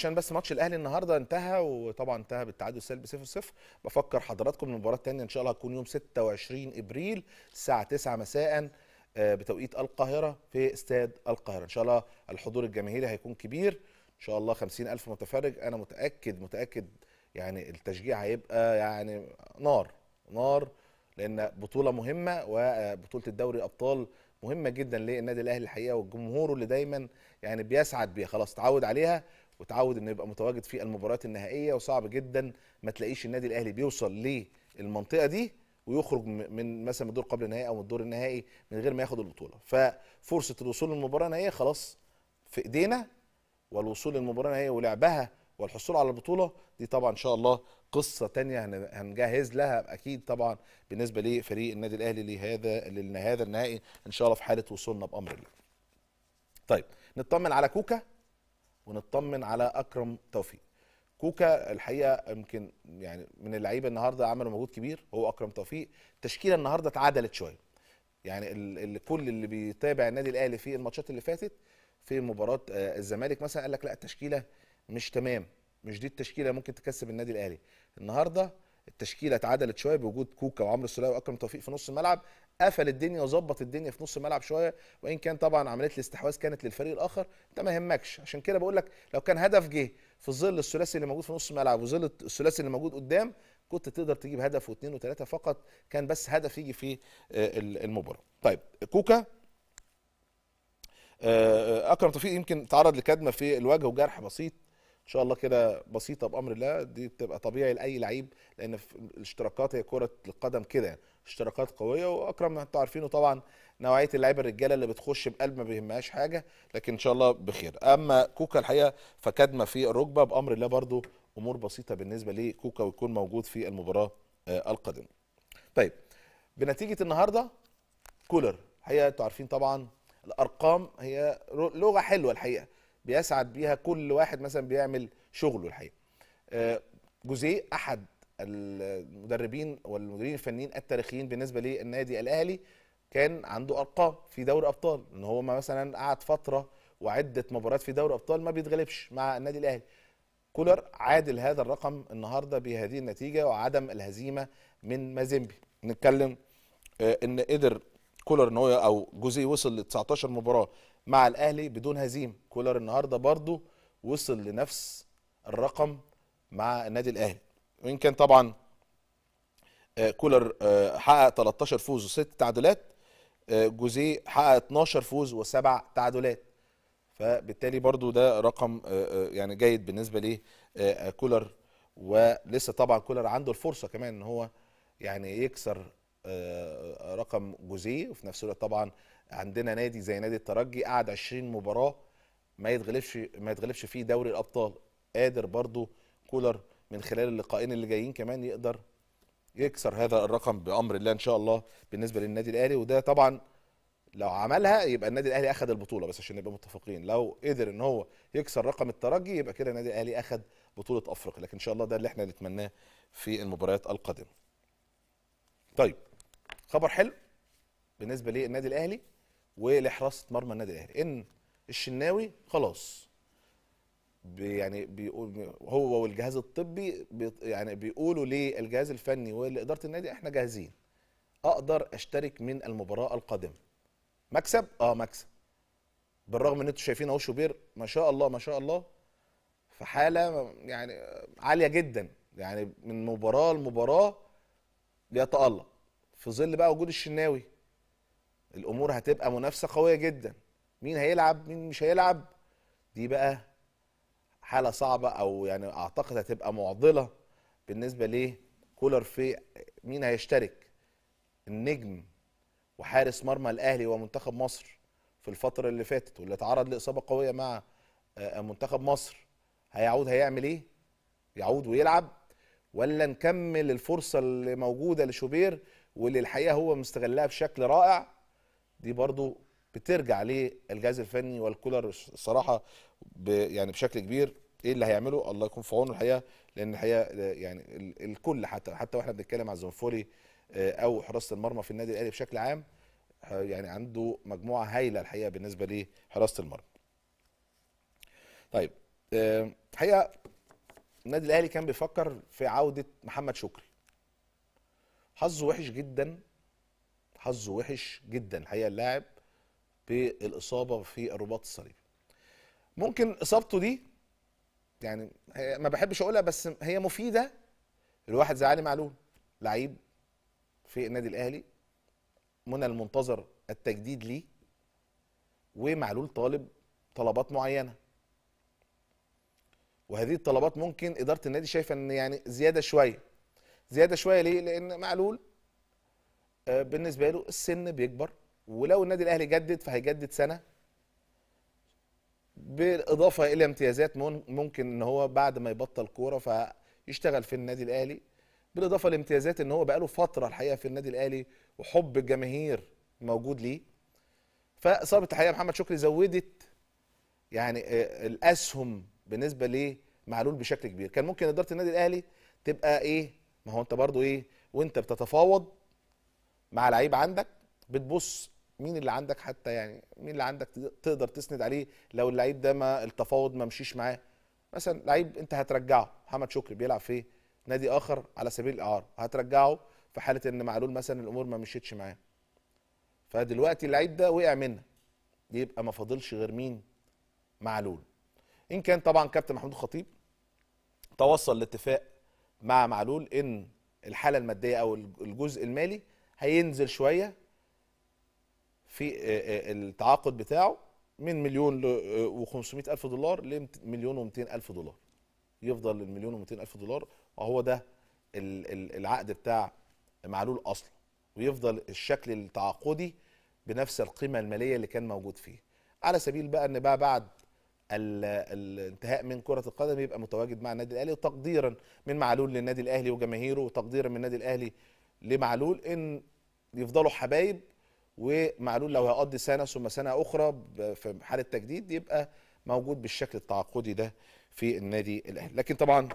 عشان بس ماتش الاهلي النهارده انتهى وطبعا انتهى بالتعادل السلبي 0 0 بفكر حضراتكم المباراه الثانيه ان شاء الله هتكون يوم 26 ابريل الساعه 9 مساء آه، بتوقيت القاهره في استاد القاهره ان شاء الله الحضور الجماهيري هيكون كبير ان شاء الله 50000 متفرج انا متاكد متاكد يعني التشجيع هيبقى يعني نار نار لان بطوله مهمه وبطوله آه، الدوري ابطال مهمه جدا للنادي الاهلي الحقيقه وجمهوره اللي دايما يعني بيسعد بيها خلاص تعود عليها وتعود انه يبقى متواجد في المباريات النهائيه وصعب جدا ما تلاقيش النادي الاهلي بيوصل للمنطقه دي ويخرج من مثلا من الدور قبل النهائي او من الدور النهائي من غير ما ياخد البطوله ففرصه الوصول للمباراه النهائيه خلاص في ايدينا والوصول للمباراه النهائيه ولعبها والحصول على البطوله دي طبعا ان شاء الله قصه تانية هنجهز لها اكيد طبعا بالنسبه لفريق النادي الاهلي لهذا لهذا النهائي ان شاء الله في حاله وصولنا بامر الله. طيب نطمن على كوكا ونطمن على اكرم توفيق كوكا الحقيقه يمكن يعني من اللعيبه النهارده عملوا مجهود كبير هو اكرم توفيق التشكيله النهارده اتعدلت شويه يعني كل اللي بيتابع النادي الاهلي في الماتشات اللي فاتت في مباراه آه، الزمالك مثلا قال لك لا التشكيله مش تمام مش دي التشكيله ممكن تكسب النادي الاهلي النهارده التشكيله اتعدلت شويه بوجود كوكا وعمرو السوليه واكرم توفيق في نص الملعب قفل الدنيا وظبط الدنيا في نص الملعب شويه وان كان طبعا عمليه الاستحواذ كانت للفريق الاخر انت ما يهمكش عشان كده بقول لك لو كان هدف جه في ظل الثلاثي اللي موجود في نص الملعب وظل الثلاثي اللي موجود قدام كنت تقدر تجيب هدف واثنين وثلاثه فقط كان بس هدف يجي في آه، المباراه طيب كوكا آه، آه، اكرم توفيق يمكن تعرض لكدمه في الوجه وجرح بسيط شاء الله كده بسيطه بامر الله دي بتبقى طبيعي لاي لعيب لان الاشتراكات هي كره القدم كده يعني اشتراكات قويه واكرم انتوا عارفينه طبعا نوعيه اللعيبه الرجاله اللي بتخش بقلب ما بيهمهاش حاجه لكن ان شاء الله بخير اما كوكا الحقيقه فكدمه في الركبه بامر الله برضو امور بسيطه بالنسبه لكوكا ويكون موجود في المباراه آه، القادمه طيب بنتيجه النهارده كولر الحقيقه انتوا عارفين طبعا الارقام هي لغه حلوه الحقيقه بيسعد بيها كل واحد مثلا بيعمل شغله الحقيقه آه، جوزيه احد المدربين والمديرين الفنيين التاريخيين بالنسبه للنادي الاهلي كان عنده ارقام في دوري ابطال ان هو مثلا قعد فتره وعده مباريات في دوري ابطال ما بيتغلبش مع النادي الاهلي كولر عادل هذا الرقم النهارده بهذه النتيجه وعدم الهزيمه من مازيمبي نتكلم آه، ان قدر كولر ان هو او جوزيه وصل ل 19 مباراه مع الاهلي بدون هزيمه كولر النهارده برضه وصل لنفس الرقم مع النادي الاهلي وان كان طبعا آه، كولر آه، حقق 13 فوز وست تعادلات آه، جوزيه حقق 12 فوز وسبع تعادلات فبالتالي برضو ده رقم يعني جيد بالنسبه ليه كولر ولسه طبعا كولر عنده الفرصه كمان ان هو يعني يكسر آه، رقم جوزيه وفي نفس الوقت طبعا عندنا نادي زي نادي الترجي قعد 20 مباراه ما يتغلبش ما يتغلبش فيه دوري الابطال قادر برضو كولر من خلال اللقاءين اللي جايين كمان يقدر يكسر هذا الرقم بامر الله ان شاء الله بالنسبه للنادي الاهلي وده طبعا لو عملها يبقى النادي الاهلي اخذ البطوله بس عشان نبقى متفقين لو قدر ان هو يكسر رقم الترجي يبقى كده النادي الاهلي اخذ بطوله افريقيا لكن ان شاء الله ده اللي احنا نتمناه في المباريات القادمه طيب خبر حلو بالنسبه للنادي الاهلي ولحراسه مرمى النادي الاهلي ان الشناوي خلاص بي يعني بيقول هو والجهاز الطبي بي يعني بيقولوا للجهاز الفني ولاداره النادي احنا جاهزين اقدر اشترك من المباراه القادمه مكسب اه مكسب بالرغم ان انتوا شايفين اهو شوبير ما شاء الله ما شاء الله في حاله يعني عاليه جدا يعني من مباراه لمباراه بيتالق في ظل بقى وجود الشناوي الامور هتبقى منافسه قويه جدا مين هيلعب مين مش هيلعب دي بقى حاله صعبه او يعني اعتقد هتبقى معضله بالنسبه ليه كولر في مين هيشترك النجم وحارس مرمى الاهلي ومنتخب مصر في الفتره اللي فاتت واللي اتعرض لاصابه قويه مع آه، آه، منتخب مصر هيعود هيعمل ايه يعود ويلعب ولا نكمل الفرصه اللي موجوده لشوبير واللي الحقيقه هو مستغلها بشكل رائع دي برضو بترجع للجهاز الفني والكولر الصراحه يعني بشكل كبير ايه اللي هيعمله الله يكون في عونه الحقيقه لان الحقيقه يعني الكل حتى حتى واحنا بنتكلم على زنفوري آه، او حراسه المرمى في النادي الاهلي بشكل عام يعني عنده مجموعه هايله الحقيقه بالنسبه لحراسه المرمى. طيب آه، الحقيقه النادي الاهلي كان بيفكر في عوده محمد شكري حظه وحش جدا حظه وحش جدا الحقيقه اللاعب بالاصابه في الرباط الصليبي ممكن اصابته دي يعني ما بحبش اقولها بس هي مفيده الواحد زي علي معلول لعيب في النادي الاهلي من المنتظر التجديد ليه ومعلول طالب طلبات معينه وهذه الطلبات ممكن اداره النادي شايفه ان يعني زياده شويه زياده شويه ليه؟ لان معلول آه، بالنسبه له السن بيكبر ولو النادي الاهلي جدد فهيجدد سنه بالاضافه الى امتيازات ممكن ان هو بعد ما يبطل كوره فيشتغل في النادي الاهلي بالاضافه لامتيازات ان هو بقاله فتره الحقيقه في النادي الاهلي وحب الجماهير موجود ليه فاصابه الحقيقه محمد شكري زودت يعني آه، الاسهم بالنسبه لمعلول بشكل كبير كان ممكن اداره النادي الاهلي تبقى ايه ما هو انت برضو ايه وانت بتتفاوض مع لعيب عندك بتبص مين اللي عندك حتى يعني مين اللي عندك تقدر تسند عليه لو اللعيب ده ما التفاوض ما مشيش معاه مثلا لعيب انت هترجعه محمد شكري بيلعب في نادي اخر على سبيل الاعاره هترجعه في حاله ان معلول مثلا الامور ما مشيتش معاه فدلوقتي اللعيب ده وقع منك يبقى ما فاضلش غير مين معلول ان كان طبعا كابتن محمود الخطيب توصل لاتفاق مع معلول ان الحاله الماديه او الجزء المالي هينزل شويه في آه، آه، التعاقد بتاعه من مليون آه، و500 الف دولار لمليون و200 الف دولار يفضل المليون و200 الف دولار وهو ده العقد بتاع معلول اصلا ويفضل الشكل التعاقدي بنفس القيمه الماليه اللي كان موجود فيه على سبيل بقى ان بقى بعد الانتهاء من كره القدم يبقى متواجد مع النادي الاهلي وتقديرا من معلول للنادي الاهلي وجماهيره وتقديرا من النادي الاهلي لمعلول ان يفضلوا حبايب ومعلول لو هيقضي سنه ثم سنه اخرى في حاله تجديد يبقى موجود بالشكل التعاقدي ده في النادي الاهلي لكن طبعا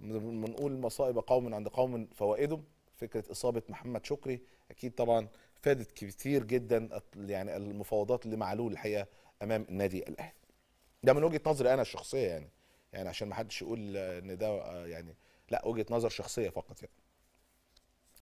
بنقول مصائب قوم عند قوم فوائدهم فكره اصابه محمد شكري اكيد طبعا فادت كتير جدا يعني المفاوضات لمعلول الحقيقه امام النادي الاهلي ده من وجهه نظري انا الشخصيه يعني يعني عشان ما حدش يقول ان ده آه، يعني لا وجهه نظر شخصيه فقط يعني